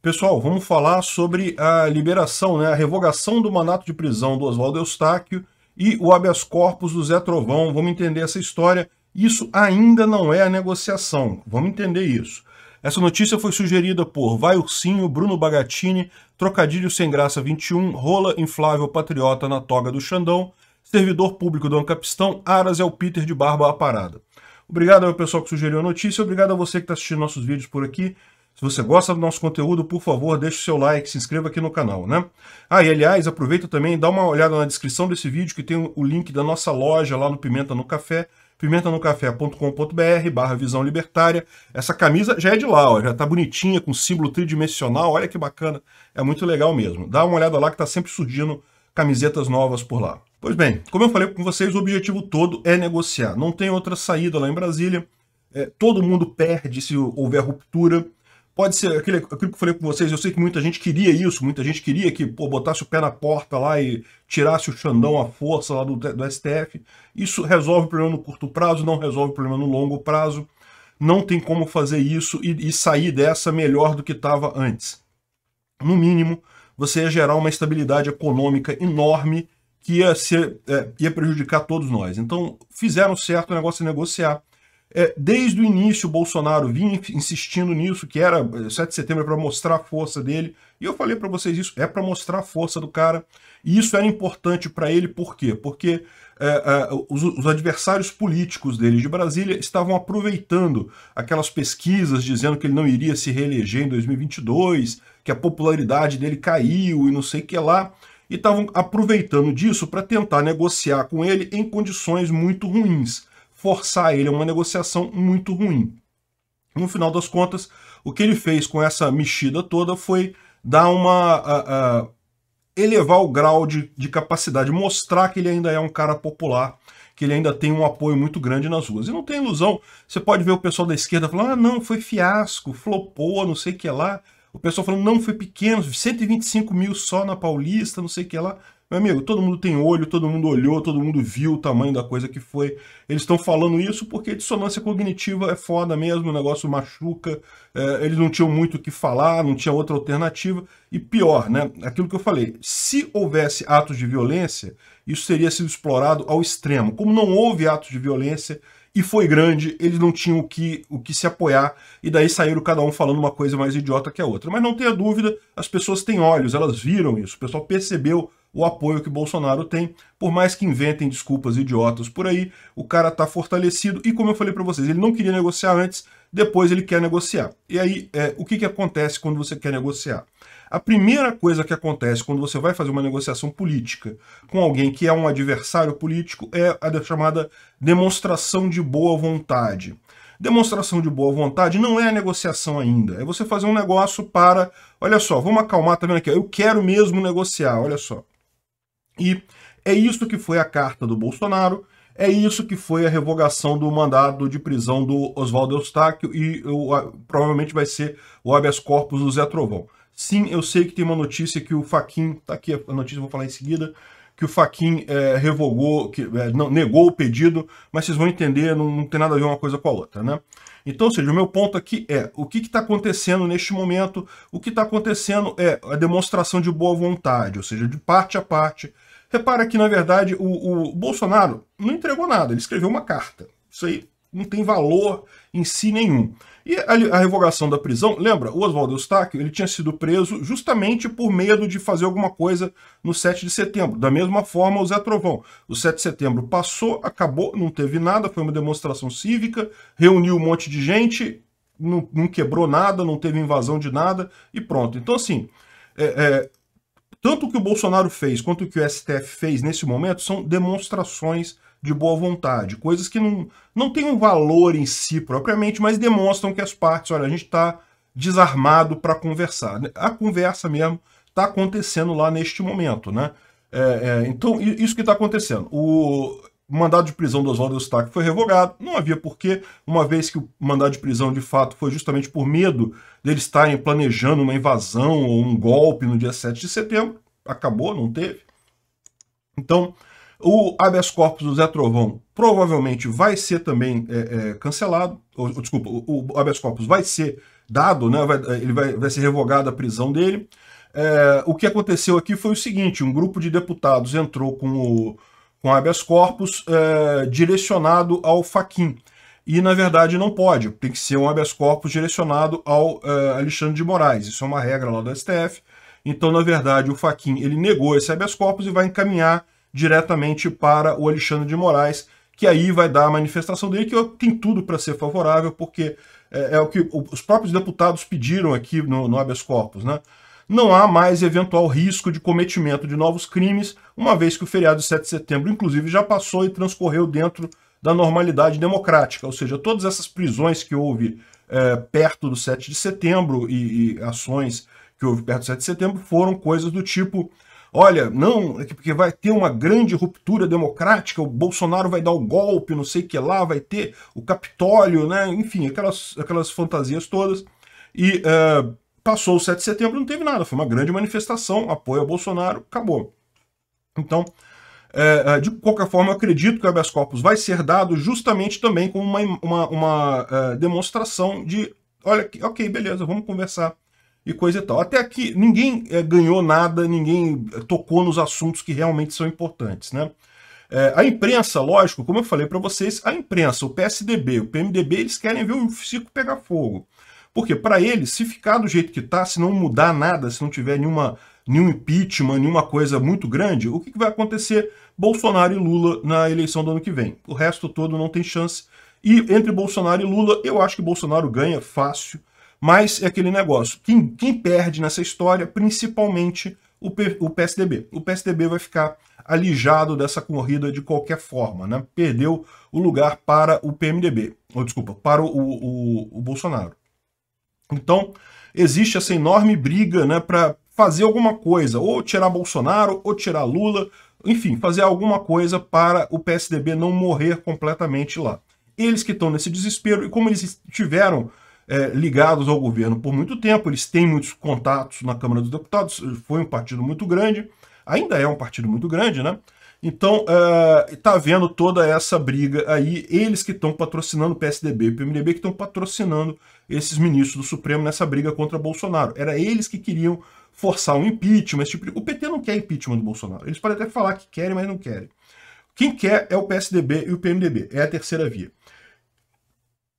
Pessoal, vamos falar sobre a liberação, né, a revogação do mandato de prisão do Oswaldo Eustáquio e o habeas corpus do Zé Trovão. Vamos entender essa história. Isso ainda não é a negociação. Vamos entender isso. Essa notícia foi sugerida por Vai Ursinho, Bruno Bagatini, Trocadilho Sem Graça 21, Rola Inflável Patriota na Toga do Xandão, Servidor Público do Ancapistão, Aras é o Peter de Barba à Parada. Obrigado ao pessoal que sugeriu a notícia, obrigado a você que está assistindo nossos vídeos por aqui. Se você gosta do nosso conteúdo, por favor, deixe o seu like, se inscreva aqui no canal, né? Ah, e aliás, aproveita também e dá uma olhada na descrição desse vídeo que tem o link da nossa loja lá no Pimenta no Café, pimentanocafé.com.br barra visão libertária. Essa camisa já é de lá, ó, já tá bonitinha, com símbolo tridimensional, olha que bacana, é muito legal mesmo. Dá uma olhada lá que tá sempre surgindo camisetas novas por lá. Pois bem, como eu falei com vocês, o objetivo todo é negociar. Não tem outra saída lá em Brasília. É, todo mundo perde se houver ruptura. Pode ser aquele, aquilo que eu falei com vocês, eu sei que muita gente queria isso, muita gente queria que pô, botasse o pé na porta lá e tirasse o Xandão à força lá do, do STF. Isso resolve o problema no curto prazo, não resolve o problema no longo prazo. Não tem como fazer isso e, e sair dessa melhor do que estava antes. No mínimo, você ia gerar uma estabilidade econômica enorme que ia, ser, é, ia prejudicar todos nós. Então, fizeram certo o negócio de negociar. É, desde o início, o Bolsonaro vinha insistindo nisso, que era 7 eh, de setembro é para mostrar a força dele. E eu falei para vocês isso, é para mostrar a força do cara. E isso era importante para ele, por quê? Porque é, é, os, os, adversários políticos dele de Brasília estavam aproveitando aquelas pesquisas dizendo que ele não iria se reeleger em 2022, que a popularidade dele caiu e não sei o que lá. E estavam aproveitando disso para tentar negociar com ele em condições muito ruins forçar ele a uma negociação muito ruim. No final das contas, o que ele fez com essa mexida toda foi dar uma. A, a, elevar o grau de, de capacidade, mostrar que ele ainda é um cara popular, que ele ainda tem um apoio muito grande nas ruas. E não tem ilusão, você pode ver o pessoal da esquerda falando, ah, não, foi fiasco, flopou, não sei o que lá. O pessoal falando, não, foi pequeno, 125 mil só na Paulista, não sei o que lá. Meu amigo, todo mundo tem olho, todo mundo olhou, todo mundo viu o tamanho da coisa que foi. Eles estão falando isso porque dissonância cognitiva é foda mesmo, o negócio machuca, é, eles não tinham muito o que falar, não tinha outra alternativa. E pior, né? Aquilo que eu falei, se houvesse atos de violência, isso teria sido explorado ao extremo. Como não houve atos de violência, e foi grande, eles não tinham o que, o que se apoiar, e daí saíram cada um falando uma coisa mais idiota que a outra. Mas não tenha dúvida, as pessoas têm olhos, elas viram isso, o pessoal percebeu o apoio que Bolsonaro tem. Por mais que inventem desculpas idiotas por aí, o cara está fortalecido e, como eu falei para vocês, ele não queria negociar antes, depois ele quer negociar. E aí, é, o que, que acontece quando você quer negociar? A primeira coisa que acontece quando você vai fazer uma negociação política com alguém que é um adversário político é a chamada demonstração de boa vontade. Demonstração de boa vontade não é a negociação ainda. É você fazer um negócio para. Olha só, vamos acalmar, tá vendo aqui? Eu quero mesmo negociar, olha só. E é isso que foi a carta do Bolsonaro, é isso que foi a revogação do mandado de prisão do Oswaldo Eustáquio e eu, provavelmente vai ser o habeas corpus do Zé Trovão. Sim, eu sei que tem uma notícia que o Faquin, tá aqui a notícia, vou falar em seguida, que o Faquin é, revogou, que é, não, negou o pedido, mas vocês vão entender, não, não, tem nada a ver uma coisa com a outra, né? Então, ou seja, o meu ponto aqui é, o que está acontecendo neste momento? O que está acontecendo é a demonstração de boa vontade, ou seja, de parte a parte, Repara que, na verdade, o, o Bolsonaro não entregou nada, ele escreveu uma carta. Isso aí não tem valor em si nenhum. E a, a revogação da prisão, lembra, o Oswaldo Eustáquio ele tinha sido preso justamente por medo de fazer alguma coisa no 7 de setembro. Da mesma forma, o Zé Trovão. O 7 de setembro passou, acabou, não teve nada, foi uma demonstração cívica, reuniu um monte de gente, não, não quebrou nada, não teve invasão de nada e pronto. Então, assim, é, é, tanto o que o Bolsonaro fez quanto o que o STF fez nesse momento são demonstrações de boa vontade, coisas que não, não têm um valor em si propriamente, mas demonstram que as partes, olha, a gente está desarmado para conversar. A conversa mesmo está acontecendo lá neste momento, né? É, é, então, isso que está acontecendo. O, o mandado de prisão do Oswaldo Eustáquio foi revogado, não havia porquê, uma vez que o mandado de prisão de fato foi justamente por medo deles estarem planejando uma invasão ou um golpe no dia 7 de setembro. Acabou, não teve. Então, o habeas corpus do Zé Trovão provavelmente vai ser também é, é, cancelado, ou, desculpa, o, o habeas corpus vai ser dado, né, vai, é, ele vai, vai ser revogada a prisão dele. É, o que aconteceu aqui foi o seguinte, um grupo de deputados entrou com o com habeas corpus é, direcionado ao Faquin. E, na verdade, não pode. Tem que ser um habeas corpus direcionado ao é, Alexandre de Moraes. Isso é uma regra lá do STF. Então, na verdade, o Faquin ele negou esse habeas corpus e vai encaminhar diretamente para o Alexandre de Moraes, que aí vai dar a manifestação dele, que tem tudo para ser favorável, porque é, é, o que os próprios deputados pediram aqui no, no habeas corpus, né? não há mais eventual risco de cometimento de novos crimes, uma vez que o feriado de 7 de setembro, inclusive, já passou e transcorreu dentro da normalidade democrática, ou seja, todas essas prisões que houve é, perto do 7 de setembro e, e, ações que houve perto do 7 de setembro foram coisas do tipo: olha, não, é porque vai ter uma grande ruptura democrática, o Bolsonaro vai dar o golpe, não sei o que lá, vai ter o Capitólio, né? enfim, aquelas, aquelas fantasias todas. E. É, Passou o 7 de setembro, não teve nada. Foi uma grande manifestação, apoio a Bolsonaro, acabou. Então, é, é, de qualquer forma, eu acredito que o habeas corpus vai ser dado justamente também como uma, uma, uma é, demonstração de, olha, ok, beleza, vamos conversar e coisa e tal. Até aqui, ninguém é, ganhou nada, ninguém é, tocou nos assuntos que realmente são importantes, né? É, a imprensa, lógico, como eu falei para vocês, a imprensa, o PSDB, o PMDB, eles querem ver o circo pegar fogo. Porque para ele, se ficar do jeito que está, se não mudar nada, se não tiver nenhuma, nenhum impeachment, nenhuma coisa muito grande, o que, que vai acontecer? Bolsonaro e Lula na eleição do ano que vem. O resto todo não tem chance. E entre Bolsonaro e Lula, eu acho que Bolsonaro ganha fácil, mas é aquele negócio. Quem, quem perde nessa história, principalmente o, P, o PSDB. O PSDB vai ficar alijado dessa corrida de qualquer forma, né? Perdeu o lugar para o PMDB, ou desculpa, para o, o, o Bolsonaro. Então, existe essa enorme briga né, para fazer alguma coisa, ou tirar Bolsonaro, ou tirar Lula, enfim, fazer alguma coisa para o PSDB não morrer completamente lá. Eles que estão nesse desespero, e como eles estiveram é, ligados ao governo por muito tempo, eles têm muitos contatos na Câmara dos Deputados, foi um partido muito grande, ainda é um partido muito grande, né? Então, está eh, uh, vendo toda essa briga aí, eles que estão patrocinando o PSDB e o PMDB que estão patrocinando esses ministros do Supremo nessa briga contra Bolsonaro. Era eles que queriam forçar um impeachment, esse tipo de... O PT não quer impeachment do Bolsonaro. Eles podem até falar que querem, mas não querem. Quem quer é o PSDB e o PMDB, é a terceira via.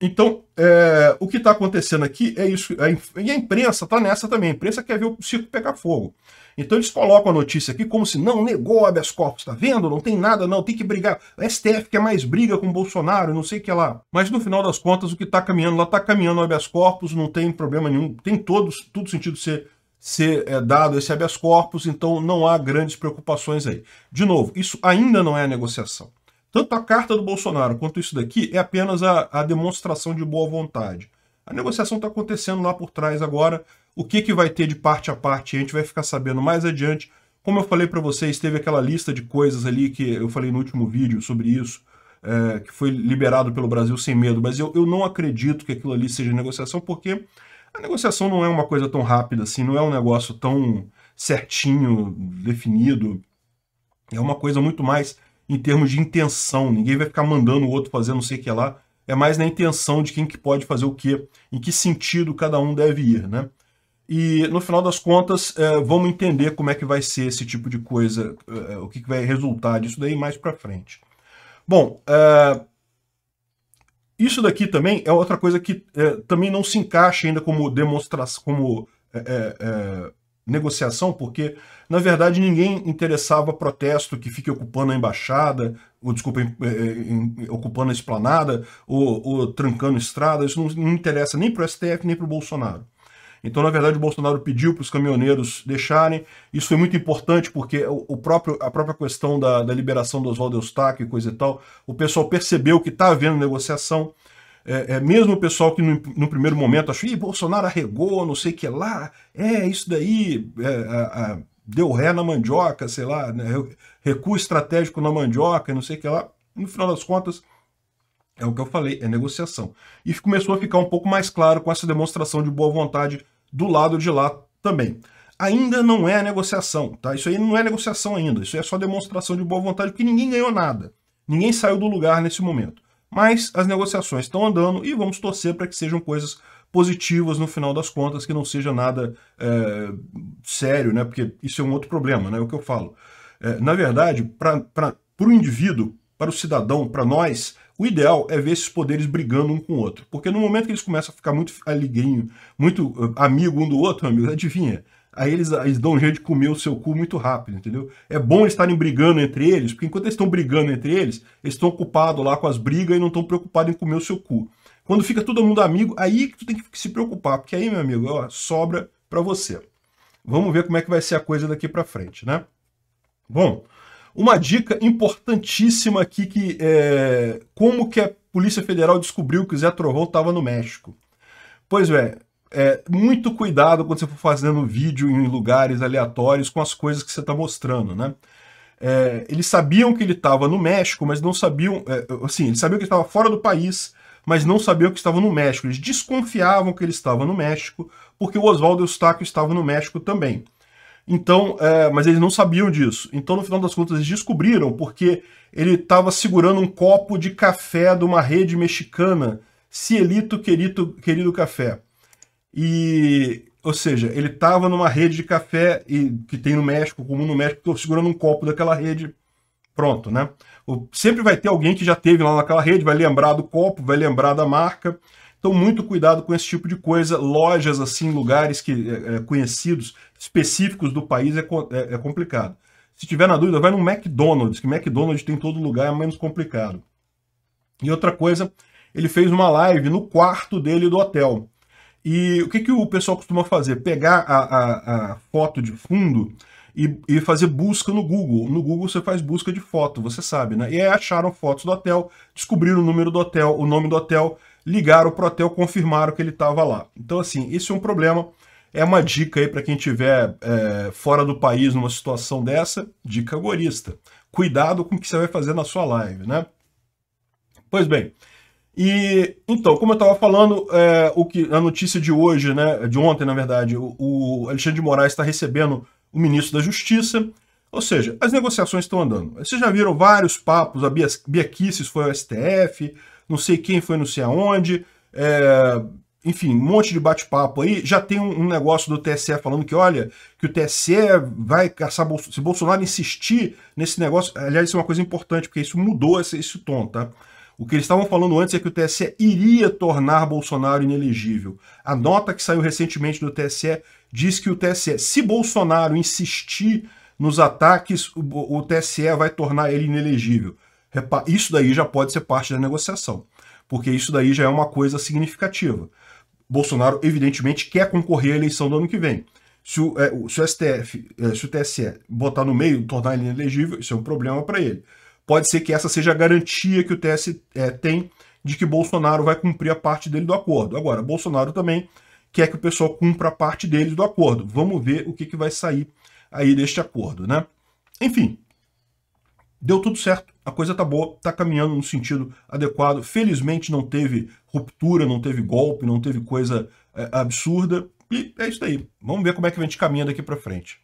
Então, é, o que está acontecendo aqui é isso. É, e a imprensa está nessa também. A imprensa quer ver o circo pegar fogo. Então eles colocam a notícia aqui como se não negou habeas corpus, está vendo? Não tem nada, não, tem que brigar. O STF quer mais briga com o Bolsonaro, não sei o que lá. Mas no final das contas, o que está caminhando lá está caminhando habeas corpus, não tem problema nenhum. Tem todos, todo sentido ser ser é, dado esse habeas corpus, então não há grandes preocupações aí. De novo, isso ainda não é negociação. Tanto a carta do Bolsonaro quanto isso daqui é apenas a, a demonstração de boa vontade. A negociação está acontecendo lá por trás agora. O que, que vai ter de parte a parte, a gente vai ficar sabendo mais adiante. Como eu falei para vocês, teve aquela lista de coisas ali que eu falei no último vídeo sobre isso, é, que foi liberado pelo Brasil sem medo, mas eu, eu não acredito que aquilo ali seja negociação, porque a negociação não é uma coisa tão rápida assim, não é um negócio tão certinho, definido. É uma coisa muito mais em termos de intenção. Ninguém vai ficar mandando o outro fazer não sei o que lá. É mais na intenção de quem que pode fazer o que, em que sentido cada um deve ir, né? E no final das contas, é, vamos entender como é que vai ser esse tipo de coisa, é, o que, que, vai resultar disso daí mais para frente. Bom, é, isso daqui também é outra coisa que é, também não se encaixa ainda como demonstração, como é, é, negociação, porque, na verdade, ninguém interessava protesto que fique ocupando a embaixada, ou desculpa, em, eh, eh, em, ocupando a esplanada, ou, ou trancando estradas, isso não, não interessa nem para o STF nem para o Bolsonaro. Então, na verdade, o Bolsonaro pediu para os caminhoneiros deixarem. Isso foi muito importante porque o, próprio, a própria questão da, da liberação do Oswaldo Eustáquio e coisa e tal, o pessoal percebeu que está havendo negociação é, é, mesmo o pessoal que no, no, primeiro momento achou, Ih, Bolsonaro arregou, não sei o que lá, é isso daí, é, a, a, deu ré na mandioca, sei lá, né, recuo estratégico na mandioca, não sei o que lá. No final das contas, é o que eu falei, é negociação. E começou a ficar um pouco mais claro com essa demonstração de boa vontade do lado de lá também. Ainda não é negociação, tá? Isso aí não é negociação ainda, isso é só demonstração de boa vontade, porque ninguém ganhou nada. Ninguém saiu do lugar nesse momento. Mas as negociações estão andando e vamos torcer para que sejam coisas positivas no final das contas, que não seja nada é, sério, né? Porque isso é um outro problema, né? É o que eu falo. É, na verdade, para o indivíduo, para o cidadão, para nós, o ideal é ver esses poderes brigando um com o outro. Porque no momento que eles começam a ficar muito aliguinho, muito amigo um do outro, amigo, adivinha? aí eles, eles dão um jeito de comer o seu cu muito rápido, entendeu? É bom estarem brigando entre eles, porque enquanto eles estão brigando entre eles, eles estão ocupados lá com as brigas e não estão preocupados em comer o seu cu. Quando fica todo mundo amigo, aí que tu tem que se preocupar, porque aí, meu amigo, ó, sobra para você. Vamos ver como é que vai ser a coisa daqui para frente, né? Bom, uma dica importantíssima aqui que é como que a Polícia Federal descobriu que o Zé Trovão estava no México. Pois é, é, muito cuidado quando você for fazendo vídeo em lugares aleatórios com as coisas que você está mostrando, né? É, eles sabiam que ele estava no México, mas não sabiam, é, assim, eles sabiam que estava fora do país, mas não sabiam que estava no México. Eles desconfiavam que ele estava no México, porque o Oswaldo Eustáquio estava no México também. Então, é, mas eles não sabiam disso. Então, no final das contas, eles descobriram porque ele estava segurando um copo de café de uma rede mexicana, Cielito Querido, querido Café. E, ou seja, ele estava numa rede de café e, que tem no México, comum no México, estou segurando um copo daquela rede. Pronto, né? Sempre vai ter alguém que já teve lá naquela rede, vai lembrar do copo, vai lembrar da marca. Então, muito cuidado com esse tipo de coisa. Lojas, assim, lugares que é, é conhecidos, específicos do país, é, é, é complicado. Se tiver na dúvida, vai no McDonald's, que McDonald's tem em todo lugar, é menos complicado. E outra coisa, ele fez uma live no quarto dele do hotel. E o que, que o pessoal costuma fazer? Pegar a, a, a foto de fundo e, e, fazer busca no Google. No Google você faz busca de foto, você sabe, né? E aí acharam fotos do hotel, descobriram o número do hotel, o nome do hotel, ligaram pro hotel, confirmaram que ele estava lá. Então, assim, esse é um problema. É uma dica aí para quem estiver é, fora do país numa situação dessa, dica agorista. Cuidado com o que você vai fazer na sua live, né? Pois bem, e então, como eu estava falando, é, o que a notícia de hoje, né, de ontem, na verdade, o, o Alexandre de Moraes está recebendo o ministro da Justiça. Ou seja, as negociações estão andando. Vocês já viram vários papos, a Bia, Bia Kicis foi ao STF, não sei quem foi não sei aonde, é, enfim, um monte de bate-papo aí. Já tem um, um, negócio do TSE falando que, olha, que o TSE vai caçar, se Bolsonaro insistir nesse negócio, aliás, isso é uma coisa importante, porque isso mudou esse, esse tom, tá? O que eles estavam falando antes é que o TSE iria tornar Bolsonaro inelegível. A nota que saiu recentemente do TSE diz que o TSE, se Bolsonaro insistir nos ataques, o, o TSE vai tornar ele inelegível. Isso daí já pode ser parte da negociação, porque isso daí já é uma coisa significativa. Bolsonaro, evidentemente, quer concorrer à eleição do ano que vem. Se o, é, se o STF, é, se o TSE botar no meio, tornar ele inelegível, isso é um problema para ele. Pode ser que essa seja a garantia que o TSE eh, tem de que Bolsonaro vai cumprir a parte dele do acordo. Agora, Bolsonaro também quer que o pessoal cumpra a parte dele do acordo. Vamos ver o que, que vai sair aí deste acordo, né? Enfim, deu tudo certo, a coisa tá boa, tá caminhando no sentido adequado. Felizmente não teve ruptura, não teve golpe, não teve coisa é, absurda. E é isso aí. Vamos ver como é que a gente caminha daqui para frente